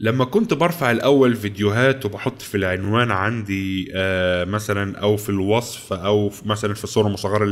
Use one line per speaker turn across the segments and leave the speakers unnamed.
لما كنت برفع الاول فيديوهات وبحط في العنوان عندي آه مثلا او في الوصف او في مثلا في الصوره المصغره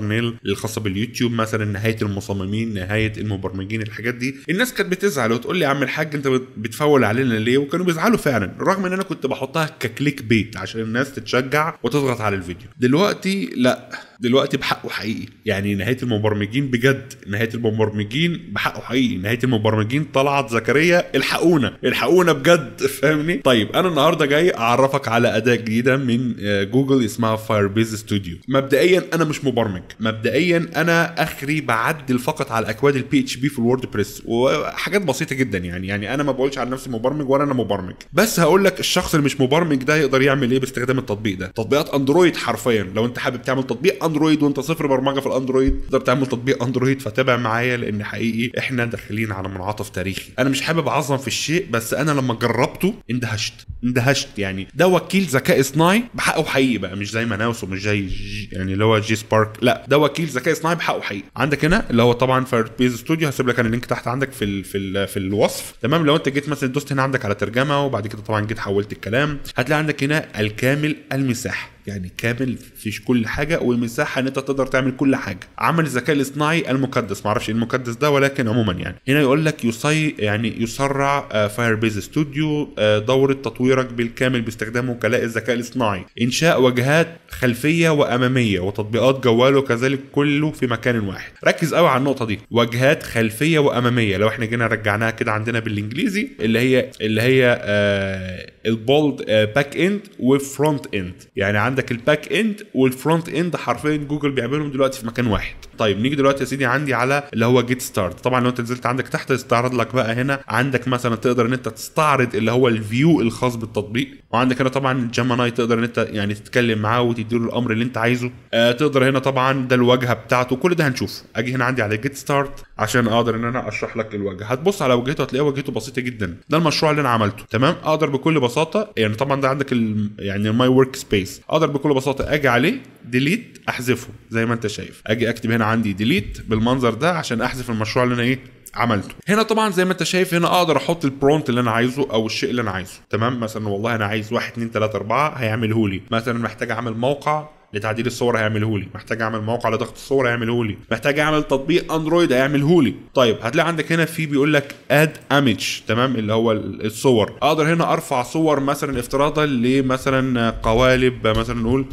نيل الخاصه باليوتيوب مثلا نهايه المصممين نهايه المبرمجين الحاجات دي الناس كانت بتزعل وتقول لي يا عم الحاج انت بتفول علينا ليه وكانوا بيزعلوا فعلا رغم ان انا كنت بحطها ككليك بيت عشان الناس تتشجع وتضغط على الفيديو دلوقتي لا دلوقتي بحقه حقيقي يعني نهايه المبرمجين بجد نهايه المبرمجين بحقه حقيقي نهايه المبرمجين طلعت زكريا الحقونا الحقونا بجد فاهمني طيب انا النهارده جاي اعرفك على اداه جديده من آه، جوجل اسمها فاير بيز ستوديو مبدئيا انا مش مبرمج مبدئيا انا اخري بعدل فقط على اكواد البي اتش بي في الووردبريس بريس وحاجات بسيطه جدا يعني يعني انا ما بقولش على نفسي مبرمج ولا انا مبرمج بس هقول لك الشخص اللي مش مبرمج ده يقدر يعمل ايه باستخدام التطبيق ده تطبيقات اندرويد حرفيا لو انت حابب تعمل تطبيق اندرويد وانت صفر برمجه في الاندرويد تقدر تعمل تطبيق اندرويد فتابع معايا لان حقيقي احنا داخلين على منعطف تاريخي انا مش حابب اعظم في الشيء بس انا لما جربته اندهشت اندهشت يعني ده وكيل ذكاء اصطناعي بحقه حقيقي بقى مش زي مناوس ومش زي يعني اللي هو جي سبارك لا ده وكيل ذكاء اصطناعي بحقه حقيقي عندك هنا اللي هو طبعا فاير بيز ستوديو هسيب لك انا اللينك تحت عندك في الـ في الـ في الوصف تمام لو انت جيت مثلا دوست هنا عندك على ترجمه وبعد كده طبعا جيت حولت الكلام هتلاقي عندك هنا الكامل المساحه يعني كامل فيش كل حاجه ومساحه ان انت تقدر تعمل كل حاجه عمل الذكاء الاصطناعي المقدس معرفش ايه المقدس ده ولكن عموما يعني هنا يقول لك يصي يعني يسرع فاير بيز ستوديو دوره تطويرك بالكامل باستخدام وكلاء الذكاء الاصطناعي انشاء واجهات خلفيه واماميه وتطبيقات جواله وكذلك كله في مكان واحد ركز قوي على النقطه دي واجهات خلفيه واماميه لو احنا جينا رجعناها كده عندنا بالانجليزي اللي هي اللي هي آه، البولد باك اند وفرونت اند يعني عندك الباك اند والفرونت اند حرفيا جوجل بيعملهم دلوقتي في مكان واحد طيب نيجي دلوقتي يا سيدي عندي على اللي هو جيت ستارت طبعا لو انت نزلت عندك تحت يستعرض لك بقى هنا عندك مثلا تقدر ان انت تستعرض اللي هو الفيو الخاص بالتطبيق وعندك هنا طبعا جيميناي تقدر ان انت يعني تتكلم معاه وتديله الامر اللي انت عايزه آه تقدر هنا طبعا ده الواجهه بتاعته كل ده هنشوفه اجي هنا عندي على جيت ستارت عشان اقدر ان انا اشرح لك الوجه هتبص على وجهته هتلاقي وجهته بسيطه جدا ده المشروع اللي انا عملته تمام اقدر بكل بساطه يعني طبعا ده عندك يعني ماي ورك سبيس اقدر بكل بساطه اجي عليه ديليت احذفه زي ما انت شايف اجي اكتب هنا عندي ديليت بالمنظر ده عشان احذف المشروع اللي انا ايه عملته هنا طبعا زي ما انت شايف هنا اقدر احط البرونت اللي انا عايزه او الشيء اللي انا عايزه تمام مثلا والله انا عايز 1 2 3 4 هيعمله لي مثلا محتاج اعمل موقع لتعديل الصور هيعمله لي محتاج اعمل موقع لضغط الصور هيعمله لي محتاج اعمل تطبيق اندرويد هيعمله لي طيب هتلاقي عندك هنا في بيقول لك اد ايمج تمام اللي هو الصور اقدر هنا ارفع صور مثلا افتراضا لمثلا قوالب مثلا نقول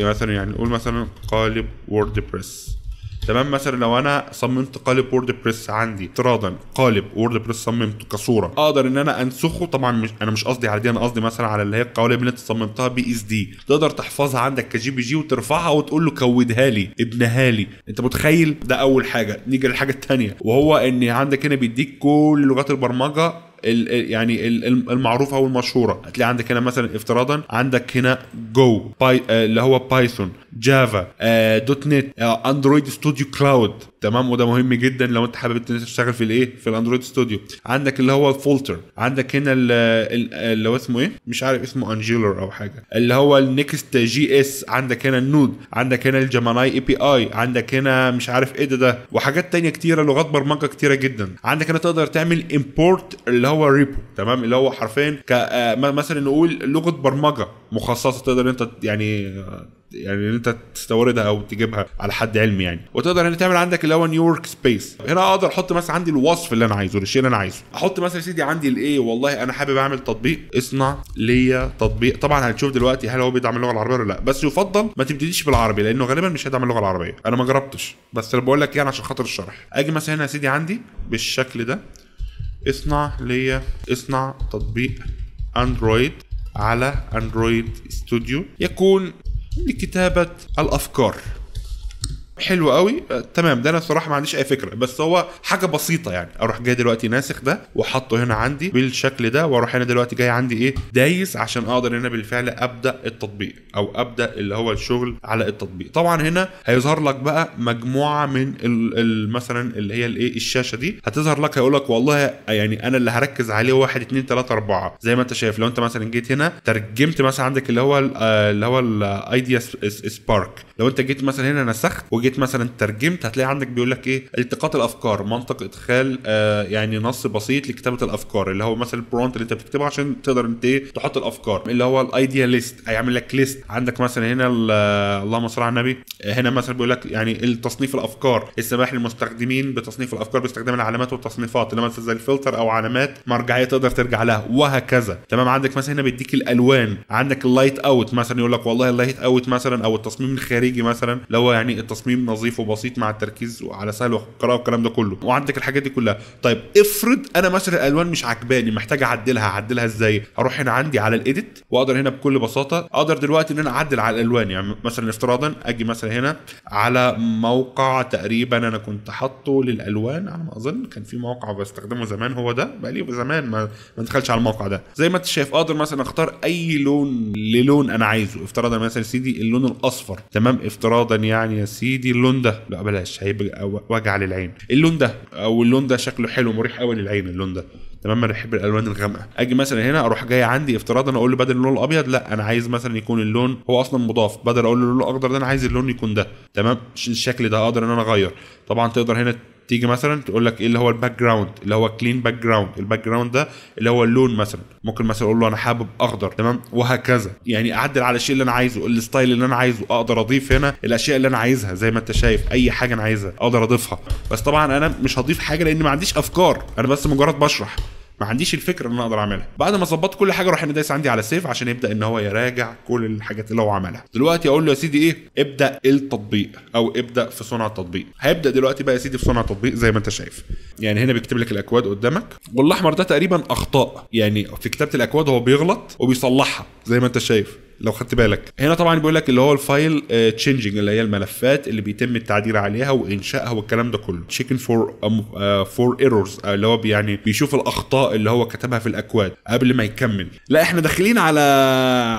مثلا يعني نقول مثلا قالب ووردبريس تمام مثلا لو انا صممت قالب وورد بريس عندي افتراضا قالب وورد بريس صممته كصوره اقدر ان انا انسخه طبعا مش انا مش قصدي على دي انا قصدي مثلا على اللي هي القوالب اللي انت صممتها بي اس دي تقدر تحفظها عندك كجي بي جي وترفعها وتقول له كودها لي ابنها لي انت متخيل ده اول حاجه نيجي للحاجه الثانيه وهو ان عندك هنا بيديك كل لغات البرمجه ال يعني المعروفه او المشهوره هتلاقي عندك هنا مثلا افتراضا عندك هنا جو باي آه، اللي هو بايثون جافا دوت نت اندرويد ستوديو كلاود تمام وده مهم جدا لو انت حابب تشتغل في الايه في الاندرويد ستوديو عندك اللي هو الفولتر عندك هنا اللي هو اسمه ايه مش عارف اسمه انجيلر او حاجه اللي هو النكست جي اس عندك هنا النود عندك هنا الجماناي اي بي اي عندك هنا مش عارف ايه ده ده وحاجات تانية كتيره لغات برمجه كتيره جدا عندك هنا تقدر تعمل امبورت اللي هو ريبو تمام اللي هو حرفيا آه، مثلا نقول لغه برمجه مخصصه تقدر انت يعني آه، يعني ان انت تستوردها او تجيبها على حد علمي يعني وتقدر هنا تعمل عندك اللي هو نيويورك سبيس هنا اقدر احط مثلا عندي الوصف اللي انا عايزه الشيء اللي انا عايزه احط مثلا يا سيدي عندي الايه والله انا حابب اعمل تطبيق اصنع ليا تطبيق طبعا هنشوف دلوقتي هل هو بيدعم اللغه العربيه ولا لا بس يفضل ما تبتديش بالعربي لانه غالبا مش هيدعم اللغه العربيه انا ما جربتش بس انا بقول لك يعني عشان خاطر الشرح اجي مثلا هنا يا سيدي عندي بالشكل ده اصنع ليا اصنع تطبيق اندرويد على اندرويد ستوديو يكون لكتابة الافكار حلو قوي آه، تمام ده انا الصراحه ما عنديش اي فكره بس هو حاجه بسيطه يعني اروح جاي دلوقتي ناسخ ده واحطه هنا عندي بالشكل ده واروح هنا دلوقتي جاي عندي ايه دايس عشان اقدر هنا بالفعل ابدا التطبيق او ابدا اللي هو الشغل على التطبيق طبعا هنا هيظهر لك بقى مجموعه من مثلا اللي هي الايه الشاشه دي هتظهر لك هيقول لك والله يعني انا اللي هركز عليه 1 2 3 4 زي ما انت شايف لو انت مثلا جيت هنا ترجمت مثلا عندك اللي هو آه، اللي هو الايديا آه، سبارك لو انت جيت مثلا هنا نسخت وجيت مثلا ترجمت هتلاقي عندك بيقول لك ايه التقاط الافكار منطق ادخال آه يعني نص بسيط لكتابه الافكار اللي هو مثلا البرونت اللي انت بتكتبه عشان تقدر انت ايه تحط الافكار اللي هو الايديا ليست هيعمل لك ليست عندك مثلا هنا آه، اللهم صل على النبي هنا مثلا بيقول لك يعني التصنيف الافكار السماح للمستخدمين بتصنيف الافكار باستخدام العلامات والتصنيفات اللي مثلا زي الفلتر او علامات مرجعيه تقدر ترجع لها وهكذا تمام عندك مثلا هنا بيديك الالوان عندك اللايت اوت مثلا يقول لك والله اللايت اوت مثلا او التصميم الخارجي مثلا اللي هو يعني التصميم تصميم نظيف وبسيط مع التركيز على سهل وقراءه والكلام ده كله وعندك الحاجات دي كلها طيب افرض انا مثلا الالوان مش عجباني محتاج اعدلها اعدلها ازاي اروح هنا عندي على الايديت واقدر هنا بكل بساطه اقدر دلوقتي ان انا اعدل على الالوان يعني مثلا افتراضا اجي مثلا هنا على موقع تقريبا انا كنت حاطه للالوان على ما اظن كان في موقع بستخدمه زمان هو ده بقالي زمان ما ما دخلش على الموقع ده زي ما انت شايف اقدر مثلا اختار اي لون للون انا عايزه افتراضا مثلا يا سيدي اللون الاصفر تمام افتراضا يعني يا سيدي دي اللون ده لا بلاش هيبقى وجع للعين اللون ده او اللون ده شكله حلو مريح قوي للعين اللون ده تمام انا بحب الالوان الغامقه اجي مثلا هنا اروح جاي عندي افتراضا اقول له بدل اللون الابيض لا انا عايز مثلا يكون اللون هو اصلا مضاف بدل اقول له اللون الاخضر ده انا عايز اللون يكون ده تمام الشكل ده اقدر ان انا اغير طبعا تقدر هنا تيجي مثلا تقول لك ايه اللي هو الباك جراوند اللي هو كلين باك جراوند الباك جراوند ده اللي هو اللون مثلا ممكن مثلا اقول له انا حابب اخضر تمام وهكذا يعني اعدل على الشيء اللي انا عايزه الستايل اللي انا عايزه اقدر اضيف هنا الاشياء اللي انا عايزها زي ما انت شايف اي حاجه انا عايزها اقدر اضيفها بس طبعا انا مش هضيف حاجه لان ما عنديش افكار انا بس مجرد بشرح ما عنديش الفكره ان انا اقدر اعملها بعد ما ظبطت كل حاجه اروح دايس عندي على سيف عشان يبدا ان هو يراجع كل الحاجات اللي هو عملها دلوقتي اقول له يا سيدي ايه ابدا التطبيق او ابدا في صنع التطبيق هيبدا دلوقتي بقى يا سيدي في صنع التطبيق زي ما انت شايف يعني هنا بيكتب لك الاكواد قدامك والاحمر ده تقريبا اخطاء يعني في كتابه الاكواد هو بيغلط وبيصلحها زي ما انت شايف لو خدت بالك هنا طبعا بيقول لك اللي هو الفايل تشينجنج آه، اللي هي الملفات اللي بيتم التعديل عليها وانشائها والكلام ده كله تشيكن فور فور ايرورز اللي هو يعني بيشوف الاخطاء اللي هو كتبها في الاكواد قبل ما يكمل لا احنا داخلين على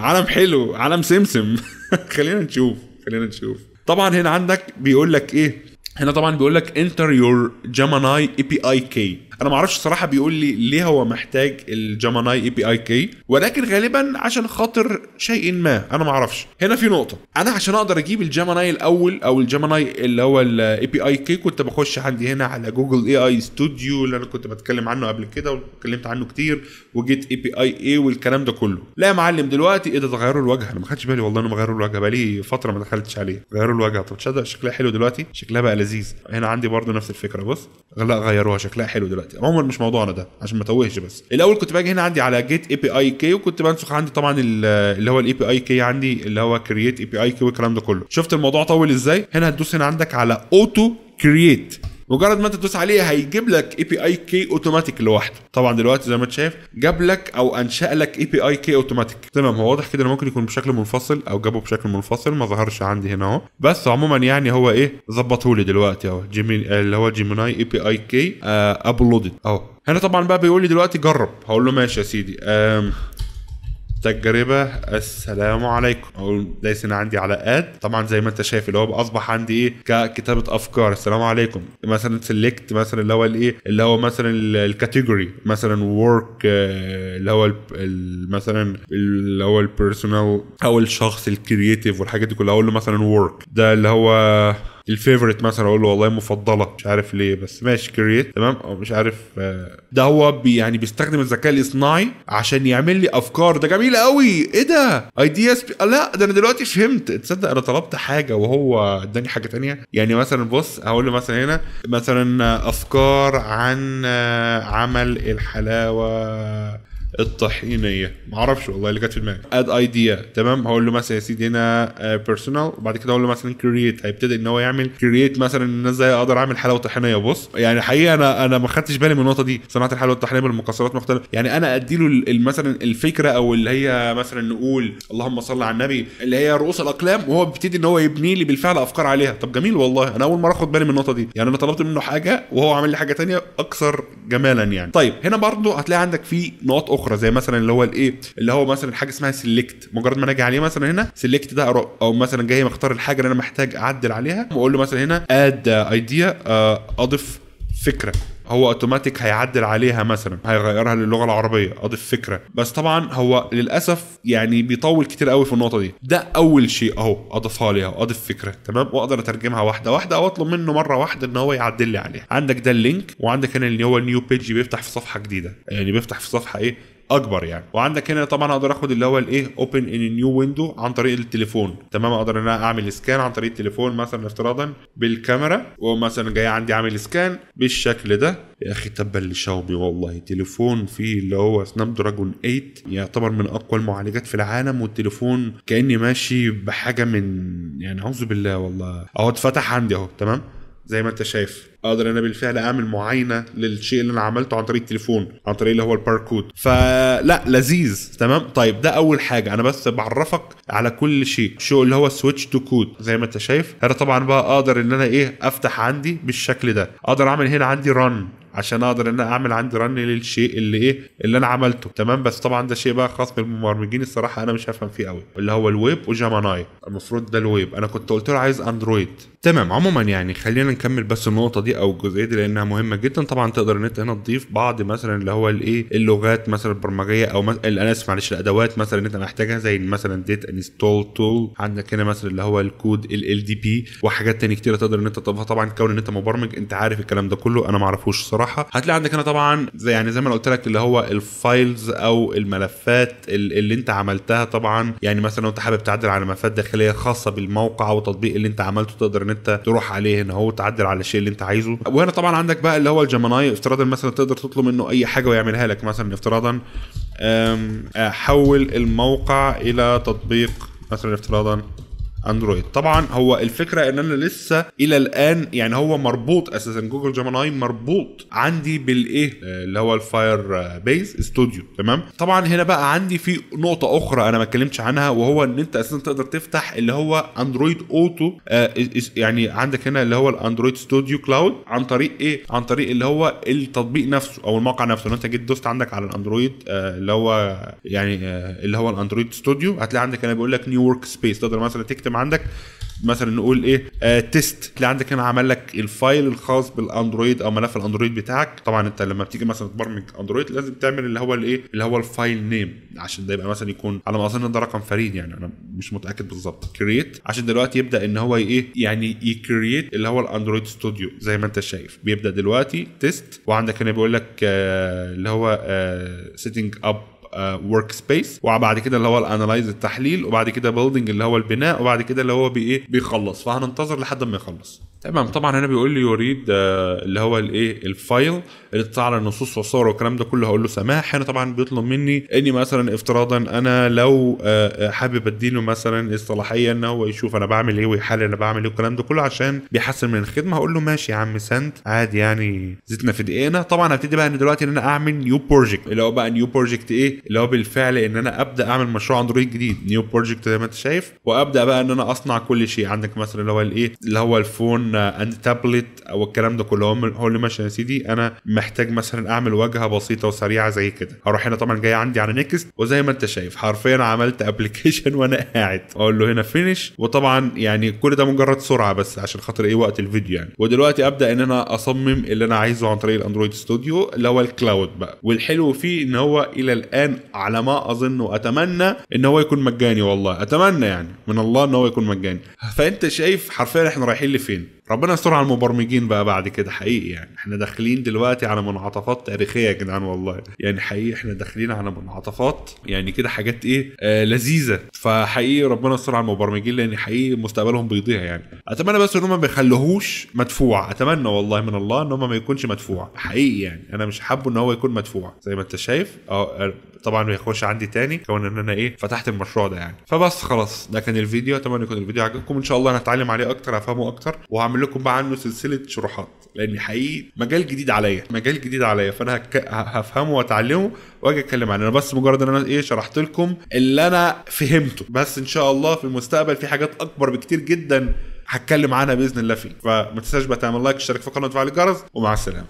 عالم حلو عالم سمسم خلينا نشوف خلينا نشوف طبعا هنا عندك بيقول لك ايه هنا طبعا بيقول لك انتر يور جيميناي اي بي اي كي انا ما اعرفش صراحه بيقول لي ليه هو محتاج الجماناي اي بي اي كي ولكن غالبا عشان خاطر شيء ما انا ما اعرفش هنا في نقطه انا عشان اقدر اجيب الجماناي الاول او الجماناي اللي هو الاي بي اي كي كنت بخش عندي هنا على جوجل اي اي ستوديو اللي انا كنت بتكلم عنه قبل كده واتكلمت عنه كتير وجيت اي بي اي اي والكلام ده كله لا يا معلم دلوقتي ايه ده تغيروا الوجه انا ما خدتش بالي والله انهم غيروا الوجه بقالي فتره ما دخلتش عليه غيروا الوجه طب شكلها حلو دلوقتي شكلها بقى لذيذ هنا عندي برضه نفس الفكره بص لا غيروها شكلها حلو دلوقتي عموما مش موضوعنا ده عشان ما توهش بس الاول كنت باجي هنا عندي على جيت اي بي اي كي وكنت بنسخ عندي طبعا اللي هو الاي بي اي كي عندي اللي هو كرييت اي بي اي كي والكلام ده كله شفت الموضوع طول ازاي هنا هتدوس هنا عندك على اوتو كرييت مجرد ما انت تدوس عليه هيجيب لك اي بي اي كي اوتوماتيك لوحده طبعا دلوقتي زي ما انت شايف جاب لك او انشا لك اي بي اي كي اوتوماتيك تمام هو واضح كده ممكن يكون بشكل منفصل او جابه بشكل منفصل ما ظهرش عندي هنا اهو بس عموما يعني هو ايه ظبطه لي دلوقتي اهو جيمي اللي هو جيميناي اي بي اي كي ابلودد اهو هنا طبعا بقى بيقول لي دلوقتي جرب هقول له ماشي يا سيدي تجربه السلام عليكم اقول دايس انا عندي علاقات طبعا زي ما انت شايف اللي هو اصبح عندي ايه ككتابه افكار السلام عليكم مثلا سيلكت مثلا اللي هو الايه اللي هو مثلا الكاتيجوري مثلا ورك آه، اللي هو مثلا اللي هو البيرسونال او الشخص الكرييتيف والحاجات دي كلها اقول له مثلا ورك ده اللي هو الفيفوريت مثلا اقول له والله مفضله مش عارف ليه بس ماشي كرييت تمام او مش عارف آه، ده هو بي يعني بيستخدم الذكاء الاصطناعي عشان يعمل لي افكار ده جميل قوي ايه ده ايدياز لا ده انا دلوقتي فهمت تصدق انا طلبت حاجه وهو اداني حاجه تانية يعني مثلا بص هقول له مثلا هنا مثلا افكار عن آه، عمل الحلاوه الطحينيه معرفش والله اللي جت في دماغي اد ايديا تمام هقول له مثلا يا سيدي هنا بيرسونال آه، وبعد كده اقول له مثلا كرييت هيبتدي ان هو يعمل كرييت مثلا ان ازاي اقدر اعمل حلاوه طحينيه بص يعني حقيقه انا انا ما خدتش بالي من النقطه دي صناعه الحلاوه الطحينيه بالمكسرات مختلفه يعني انا ادي له مثلا الفكره او اللي هي مثلا نقول اللهم صل على النبي اللي هي رؤوس الاقلام وهو بيبتدي ان هو يبني لي بالفعل افكار عليها طب جميل والله انا اول مره اخد بالي من النقطه دي يعني انا طلبت منه حاجه وهو عامل لي حاجه ثانيه اكثر جمالا يعني طيب هنا برضه هتلاقي عندك في نقاط اخرى زي مثلا اللي هو الايه اللي هو مثلا حاجه اسمها سيلكت مجرد ما اجي عليه مثلا هنا سيلكت ده او مثلا جاي مختار الحاجه اللي انا محتاج اعدل عليها واقول له مثلا هنا اد ايديا اضف فكره هو اوتوماتيك هيعدل عليها مثلا هيغيرها للغه العربيه اضيف فكره بس طبعا هو للاسف يعني بيطول كتير قوي في النقطه دي ده اول شيء اهو اضيفها لي اهو اضيف فكره تمام واقدر اترجمها واحده واحده او اطلب منه مره واحده ان هو يعدل لي عليها عندك ده اللينك وعندك هنا اللي هو النيو بيج بيفتح في صفحه جديده يعني بيفتح في صفحه ايه اكبر يعني وعندك هنا طبعا اقدر اخد اللي هو الايه اوبن ان نيو ويندو عن طريق التليفون تمام اقدر ان انا اعمل سكان عن طريق التليفون مثلا افتراضا بالكاميرا ومثلا جاي عندي عامل سكان بالشكل ده يا اخي تبا لشاومي والله تليفون فيه اللي هو سناب دراجون 8 يعتبر من اقوى المعالجات في العالم والتليفون كاني ماشي بحاجه من يعني اعوذ بالله والله اهو اتفتح عندي اهو تمام زي ما انت شايف اقدر انا بالفعل اعمل معاينه للشيء اللي انا عملته عن طريق التليفون عن طريق اللي هو الباركود فلا لذيذ تمام طيب ده اول حاجه انا بس بعرفك على كل شيء شو اللي هو سويتش تو كود زي ما انت شايف انا طبعا بقى اقدر ان انا ايه افتح عندي بالشكل ده اقدر اعمل هنا عندي رن عشان اقدر ان انا اعمل عندي رن للشيء اللي ايه اللي انا عملته تمام بس طبعا ده شيء بقى خاص بالمبرمجين الصراحه انا مش هفهم فيه قوي اللي هو الويب وجاماناي المفروض ده الويب انا كنت قلت له عايز اندرويد تمام عموما يعني خلينا نكمل بس النقطه دي او الجزئيه دي لانها مهمه جدا طبعا تقدر ان انت هنا تضيف بعض مثلا اللي هو الايه اللغات مثلا البرمجيه او انا اسف معلش الادوات مثلا اللي انت محتاجها زي مثلا ديت انستول تول عندك هنا مثلا اللي هو الكود ال دي بي وحاجات تاني كتيره تقدر ان انت تضيفها طبعا كون ان انت مبرمج انت عارف الكلام ده كله انا ما اعرفوش الصراحه هتلاقي عندك هنا طبعا زي يعني زي ما انا قلت لك اللي هو الفايلز او الملفات اللي انت عملتها طبعا يعني مثلا لو انت حابب تعدل على ملفات داخليه اللي هي خاصه بالموقع او التطبيق اللي انت عملته تقدر ان انت تروح عليه هنا هو تعدل على الشيء اللي انت عايزه وهنا طبعا عندك بقى اللي هو الجيميناي افتراضا مثلا تقدر تطلب منه اي حاجه ويعملها لك مثلا افتراضا آه، حول الموقع الى تطبيق مثلا افتراضا اندرويد طبعا هو الفكره ان انا لسه الى الان يعني هو مربوط اساسا جوجل جيميناي مربوط عندي بالايه آه، اللي هو الفاير آه، بيز ستوديو تمام طبعا هنا بقى عندي في نقطه اخرى انا ما اتكلمتش عنها وهو ان انت اساسا تقدر تفتح اللي هو اندرويد اوتو آه يعني عندك هنا اللي هو الاندرويد ستوديو كلاود عن طريق ايه عن طريق اللي هو التطبيق نفسه او الموقع نفسه لو انت جيت دوست عندك على الاندرويد آه اللي هو يعني آه اللي هو الاندرويد ستوديو هتلاقي عندك هنا بيقول لك نيو ورك سبيس تقدر مثلا تكتب السيستم عندك مثلا نقول ايه آه تيست تلاقي عندك هنا عمل لك الفايل الخاص بالاندرويد او ملف الاندرويد بتاعك طبعا انت لما بتيجي مثلا تبرمج اندرويد لازم تعمل اللي هو الايه اللي هو الفايل نيم عشان ده يبقى مثلا يكون على ما اظن ده رقم فريد يعني انا مش متاكد بالظبط كرييت عشان دلوقتي يبدا ان هو ايه يعني يكرييت اللي هو الاندرويد ستوديو زي ما انت شايف بيبدا دلوقتي تيست وعندك هنا بيقول لك آه اللي هو سيتنج آه، اب ورك آه، سبيس وبعد كده اللي هو الانالايز التحليل وبعد كده بيلدنج اللي هو البناء وبعد كده اللي هو بايه بيخلص فهننتظر لحد ما يخلص تمام طبعا هنا بيقول لي يريد آه، اللي هو الايه الفايل اللي تطلع على النصوص والصور والكلام ده كله هقول له سماح هنا طبعا بيطلب مني اني مثلا افتراضا انا لو آه، آه، حابب اديله مثلا الصلاحيه ان هو يشوف انا بعمل ايه ويحلل انا بعمل ايه والكلام ده كله عشان بيحسن من الخدمه هقول له ماشي يا عم سند عادي يعني زدنا في دقيقنا طبعا هبتدي بقى ان دلوقتي ان انا اعمل نيو بروجكت اللي هو بقى نيو بروجكت ايه اللي هو بالفعل ان انا ابدا اعمل مشروع اندرويد جديد نيو بروجكت زي ما انت شايف وابدا بقى ان انا اصنع كل شيء عندك مثلا اللي هو الايه اللي هو الفون ايفون اند تابلت او الكلام ده كله هو اللي ماشي يا سيدي انا محتاج مثلا اعمل واجهه بسيطه وسريعه زي كده هروح هنا طبعا جاي عندي على نيكست وزي ما انت شايف حرفيا عملت ابلكيشن وانا قاعد اقول له هنا فينش وطبعا يعني كل ده مجرد سرعه بس عشان خاطر ايه وقت الفيديو يعني ودلوقتي ابدا ان انا اصمم اللي انا عايزه عن طريق الاندرويد ستوديو اللي هو الكلاود بقى والحلو فيه ان هو الى الان على ما اظن واتمنى ان هو يكون مجاني والله اتمنى يعني من الله ان هو يكون مجاني فانت شايف حرفيا احنا رايحين لفين ربنا يستر على المبرمجين بقى بعد كده حقيقي يعني احنا داخلين دلوقتي على منعطفات تاريخيه يا جدعان والله يعني حقيقي احنا داخلين على منعطفات يعني كده حاجات ايه آه لذيذه فحقيقي ربنا يستر على المبرمجين لان حقيقي مستقبلهم بيضيع يعني اتمنى بس ان هم ما يخلوهوش مدفوع اتمنى والله من الله ان هم ما يكونش مدفوع حقيقي يعني انا مش حابه ان هو يكون مدفوع زي ما انت شايف اه, آه، طبعا بيخش عندي تاني كون ان انا ايه فتحت المشروع ده يعني فبس خلاص ده كان الفيديو اتمنى يكون الفيديو عجبكم ان شاء الله انا هتعلم عليه اكتر افهمه اكتر وهعمل هعمل لكم بقى عنه سلسله شروحات لان حقيقي مجال جديد عليا مجال جديد عليا فانا هك... هفهمه واتعلمه واجي اتكلم عنه انا بس مجرد ان انا ايه شرحت لكم اللي انا فهمته بس ان شاء الله في المستقبل في حاجات اكبر بكتير جدا هتكلم عنها باذن الله فيه فما تنساش بقى تعمل لايك اشترك في القناه وتفعل الجرس ومع السلامه